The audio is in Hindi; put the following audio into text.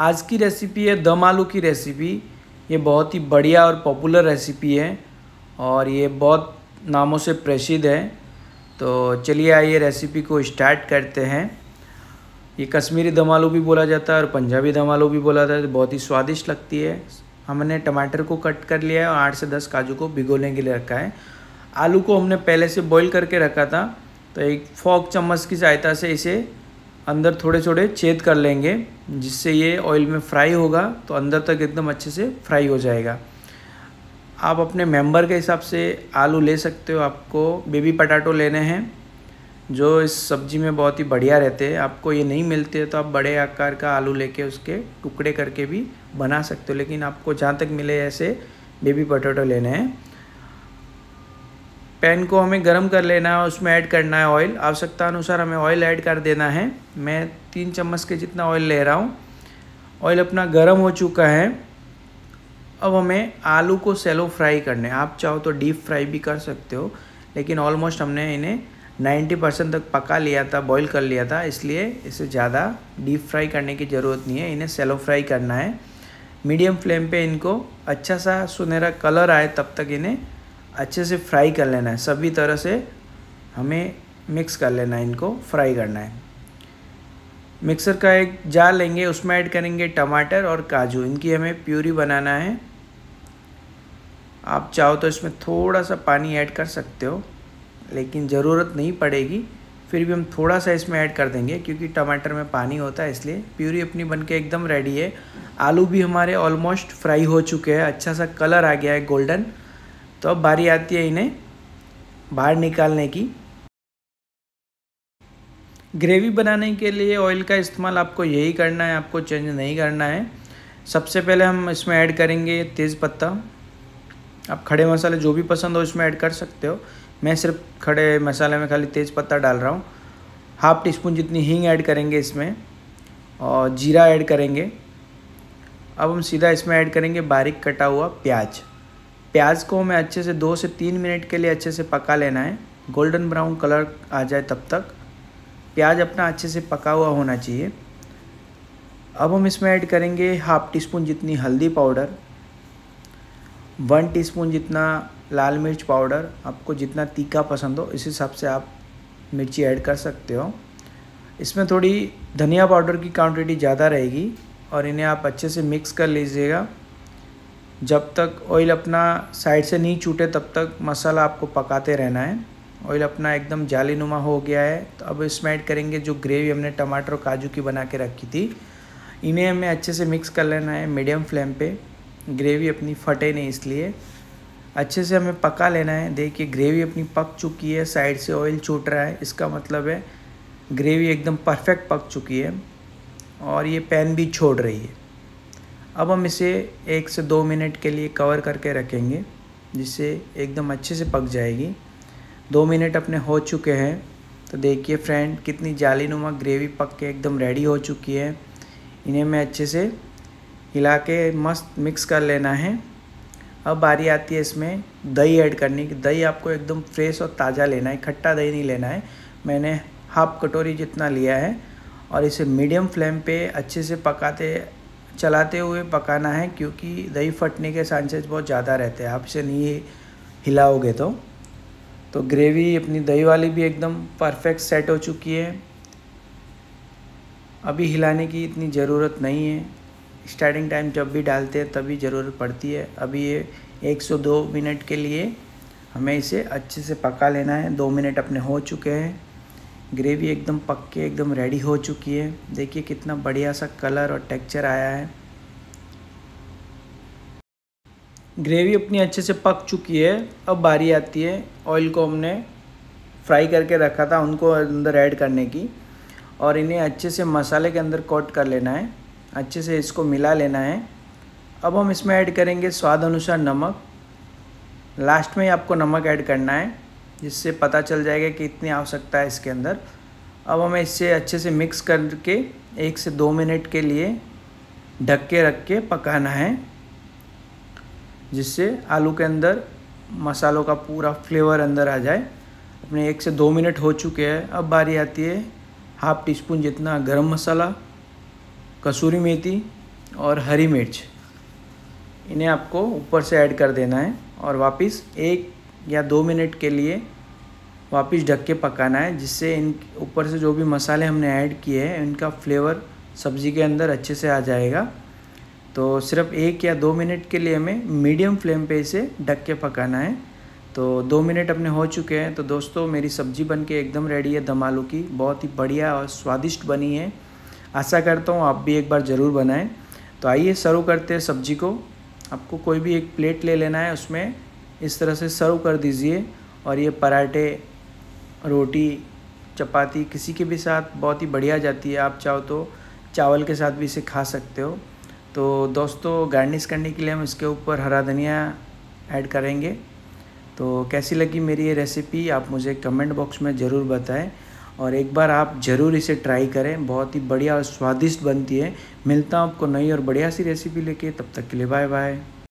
आज की रेसिपी है दम आलू की रेसिपी ये बहुत ही बढ़िया और पॉपुलर रेसिपी है और ये बहुत नामों से प्रसिद्ध है तो चलिए आइए रेसिपी को स्टार्ट करते हैं ये कश्मीरी दम आलू भी बोला जाता है और पंजाबी दम आलू भी बोला जाता है बहुत ही स्वादिष्ट लगती है हमने टमाटर को कट कर लिया है और आठ से दस काजू को भिगोने के लिए रखा है आलू को हमने पहले से बॉईल करके रखा था तो एक फोक चम्मच की सहायता से इसे अंदर थोड़े थोड़े छेद कर लेंगे जिससे ये ऑयल में फ्राई होगा तो अंदर तक एकदम अच्छे से फ्राई हो जाएगा आप अपने मेंबर के हिसाब से आलू ले सकते हो आपको बेबी पटाटो लेने हैं जो इस सब्जी में बहुत ही बढ़िया रहते हैं आपको ये नहीं मिलते तो आप बड़े आकार का आलू लेके उसके टुकड़े करके भी बना सकते हो लेकिन आपको जहाँ तक मिले ऐसे बेबी पटाटो लेने हैं पैन को हमें गर्म कर लेना है उसमें ऐड करना है ऑयल आवश्यकता अनुसार हमें ऑयल ऐड कर देना है मैं तीन चम्मच के जितना ऑयल ले रहा हूँ ऑयल अपना गर्म हो चुका है अब हमें आलू को सेलो फ्राई करने आप चाहो तो डीप फ्राई भी कर सकते हो लेकिन ऑलमोस्ट हमने इन्हें नाइन्टी परसेंट तक पका लिया था बॉईल कर लिया था इसलिए इसे ज़्यादा डीप फ्राई करने की ज़रूरत नहीं है इन्हें सेलो फ्राई करना है मीडियम फ्लेम पे इनको अच्छा सा सुनहरा कलर आए तब तक इन्हें अच्छे से फ्राई कर लेना है सभी तरह से हमें मिक्स कर लेना है इनको फ्राई करना है मिक्सर का एक जार लेंगे उसमें ऐड करेंगे टमाटर और काजू इनकी हमें प्यूरी बनाना है आप चाहो तो इसमें थोड़ा सा पानी ऐड कर सकते हो लेकिन ज़रूरत नहीं पड़ेगी फिर भी हम थोड़ा सा इसमें ऐड कर देंगे क्योंकि टमाटर में पानी होता है इसलिए प्यूरी अपनी बन के एकदम रेडी है आलू भी हमारे ऑलमोस्ट फ्राई हो चुके हैं अच्छा सा कलर आ गया है गोल्डन तो अब बारी आती है इन्हें बाहर निकालने की ग्रेवी बनाने के लिए ऑयल का इस्तेमाल आपको यही करना है आपको चेंज नहीं करना है सबसे पहले हम इसमें ऐड करेंगे तेज़ पत्ता आप खड़े मसाले जो भी पसंद हो इसमें ऐड कर सकते हो मैं सिर्फ खड़े मसाले में खाली तेज़ पत्ता डाल रहा हूँ हाफ टी स्पून जितनी हींग ऐड करेंगे इसमें और जीरा ऐड करेंगे अब हम सीधा इसमें ऐड करेंगे बारीक कटा हुआ प्याज प्याज को हमें अच्छे से दो से तीन मिनट के लिए अच्छे से पका लेना है गोल्डन ब्राउन कलर आ जाए तब तक प्याज अपना अच्छे से पका हुआ होना चाहिए अब हम इसमें ऐड करेंगे हाफ टी स्पून जितनी हल्दी पाउडर वन टीस्पून जितना लाल मिर्च पाउडर आपको जितना तीखा पसंद हो इस हिसाब से आप मिर्ची ऐड कर सकते हो इसमें थोड़ी धनिया पाउडर की क्वांटिटी ज़्यादा रहेगी और इन्हें आप अच्छे से मिक्स कर लीजिएगा जब तक ऑयल अपना साइड से नहीं छूटे तब तक मसाला आपको पकाते रहना है ऑयल अपना एकदम जाली नुमा हो गया है तो अब इसमें ऐड करेंगे जो ग्रेवी हमने टमाटर और काजू की बना के रखी थी इन्हें हमें अच्छे से मिक्स कर लेना है मीडियम फ्लेम पे ग्रेवी अपनी फटे नहीं इसलिए अच्छे से हमें पका लेना है देखिए ग्रेवी अपनी पक चुकी है साइड से ऑयल छूट रहा है इसका मतलब है ग्रेवी एकदम परफेक्ट पक चुकी है और ये पैन भी छोड़ रही है अब हम इसे एक से दो मिनट के लिए कवर करके रखेंगे जिससे एकदम अच्छे से पक जाएगी दो मिनट अपने हो चुके हैं तो देखिए फ्रेंड कितनी जालीनुमा ग्रेवी पक के एकदम रेडी हो चुकी है इन्हें मैं अच्छे से हिला के मस्त मिक्स कर लेना है अब बारी आती है इसमें दही ऐड करने की दही आपको एकदम फ्रेश और ताज़ा लेना है खट्टा दही नहीं लेना है मैंने हाफ कटोरी जितना लिया है और इसे मीडियम फ्लेम पे अच्छे से पकाते चलाते हुए पकाना है क्योंकि दही फटने के चांसेस बहुत ज़्यादा रहते हैं आप इसे नहीं हिलाओगे तो तो ग्रेवी अपनी दही वाली भी एकदम परफेक्ट सेट हो चुकी है अभी हिलाने की इतनी ज़रूरत नहीं है स्टार्टिंग टाइम जब भी डालते हैं तभी ज़रूरत पड़ती है अभी ये 102 मिनट के लिए हमें इसे अच्छे से पका लेना है दो मिनट अपने हो चुके हैं ग्रेवी एकदम पक के एकदम रेडी हो चुकी है देखिए कितना बढ़िया सा कलर और टेक्चर आया है ग्रेवी अपनी अच्छे से पक चुकी है अब बारी आती है ऑयल को हमने फ्राई करके रखा था उनको अंदर ऐड करने की और इन्हें अच्छे से मसाले के अंदर कोट कर लेना है अच्छे से इसको मिला लेना है अब हम इसमें ऐड करेंगे स्वाद अनुसार नमक लास्ट में आपको नमक ऐड करना है जिससे पता चल जाएगा कि इतनी आवश्यकता है इसके अंदर अब हमें इससे अच्छे से मिक्स करके एक से दो मिनट के लिए ढक के रख के पकाना है जिससे आलू के अंदर मसालों का पूरा फ्लेवर अंदर आ जाए अपने एक से दो मिनट हो चुके हैं अब बारी आती है हाफ टी स्पून जितना गरम मसाला कसूरी मेथी और हरी मिर्च इन्हें आपको ऊपर से ऐड कर देना है और वापस एक या दो मिनट के लिए वापस ढक के पकाना है जिससे इन ऊपर से जो भी मसाले हमने ऐड किए हैं इनका फ्लेवर सब्ज़ी के अंदर अच्छे से आ जाएगा तो सिर्फ एक या दो मिनट के लिए हमें मीडियम फ्लेम पे इसे ढक के पकाना है तो दो मिनट अपने हो चुके हैं तो दोस्तों मेरी सब्ज़ी बन के एकदम रेडी है दम आलू की बहुत ही बढ़िया और स्वादिष्ट बनी है आशा करता हूँ आप भी एक बार ज़रूर बनाएं तो आइए सर्व करते हैं सब्ज़ी को आपको कोई भी एक प्लेट ले लेना है उसमें इस तरह से सर्व कर दीजिए और ये पराठे रोटी चपाती किसी के भी साथ बहुत ही बढ़िया जाती है आप चाहो तो चावल के साथ भी इसे खा सकते हो तो दोस्तों गार्निश करने के लिए हम इसके ऊपर हरा धनिया ऐड करेंगे तो कैसी लगी मेरी ये रेसिपी आप मुझे कमेंट बॉक्स में ज़रूर बताएं और एक बार आप ज़रूर इसे ट्राई करें बहुत ही बढ़िया और स्वादिष्ट बनती है मिलता हूँ आपको नई और बढ़िया सी रेसिपी लेके तब तक के लिए बाय बाय